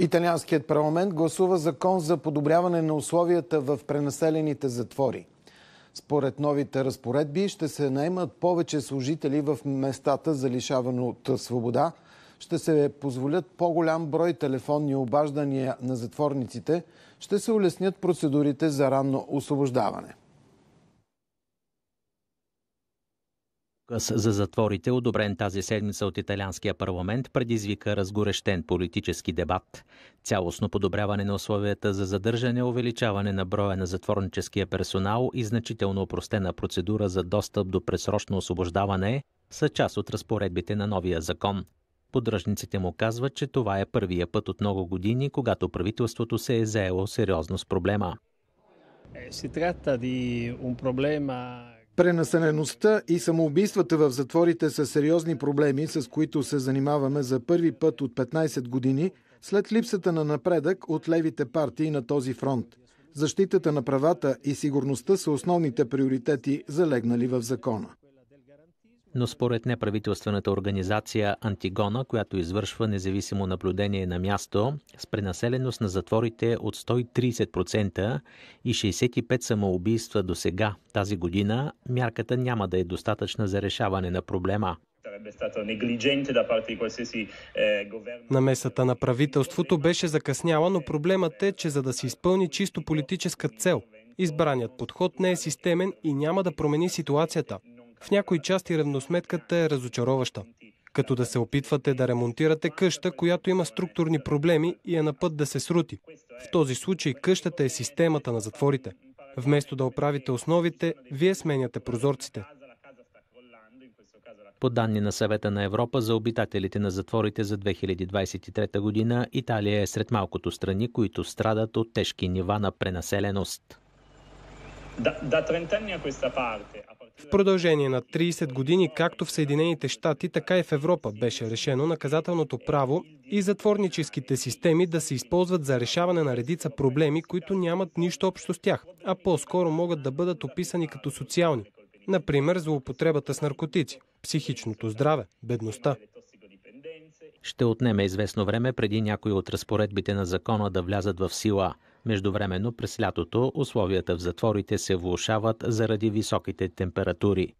Италианският парламент гласува закон за подобряване на условията в пренаселените затвори. Според новите разпоредби ще се наймат повече служители в местата за лишаване от свобода, ще се позволят по-голям брой телефонни обаждания на затворниците, ще се улеснят процедурите за ранно освобождаване. Указ за затворите, одобрен тази седмица от италианския парламент, предизвика разгорещен политически дебат. Цялостно подобряване на условията за задържане, увеличаване на броя на затворническия персонал и значително опростена процедура за достъп до пресрочно освобождаване са част от разпоредбите на новия закон. Поддръжниците му казват, че това е първия път от много години, когато правителството се е заело сериозно с проблема. Е, Си трата проблема. Пренаселеността и самоубийствата в затворите са сериозни проблеми, с които се занимаваме за първи път от 15 години след липсата на напредък от левите партии на този фронт. Защитата на правата и сигурността са основните приоритети, залегнали в закона но според неправителствената организация Антигона, която извършва независимо наблюдение на място, с пренаселеност на затворите от 130% и 65 самоубийства до сега тази година, мярката няма да е достатъчна за решаване на проблема. Намесата на правителството беше закъсняла, но проблемът е, че за да се изпълни чисто политическа цел, избраният подход не е системен и няма да промени ситуацията. В някои части равносметката е разочароваща. Като да се опитвате да ремонтирате къща, която има структурни проблеми и е на път да се срути. В този случай къщата е системата на затворите. Вместо да оправите основите, вие сменяте прозорците. По данни на съвета на Европа за обитателите на затворите за 2023 година, Италия е сред малкото страни, които страдат от тежки нива на пренаселеност. Е в продължение на 30 години, както в Съединените щати, така и в Европа, беше решено наказателното право и затворническите системи да се използват за решаване на редица проблеми, които нямат нищо общо с тях, а по-скоро могат да бъдат описани като социални. Например, злоупотребата с наркотици, психичното здраве, бедността. Ще отнеме известно време преди някои от разпоредбите на закона да влязат в сила. Междувременно през лятото условията в затворите се влушават заради високите температури.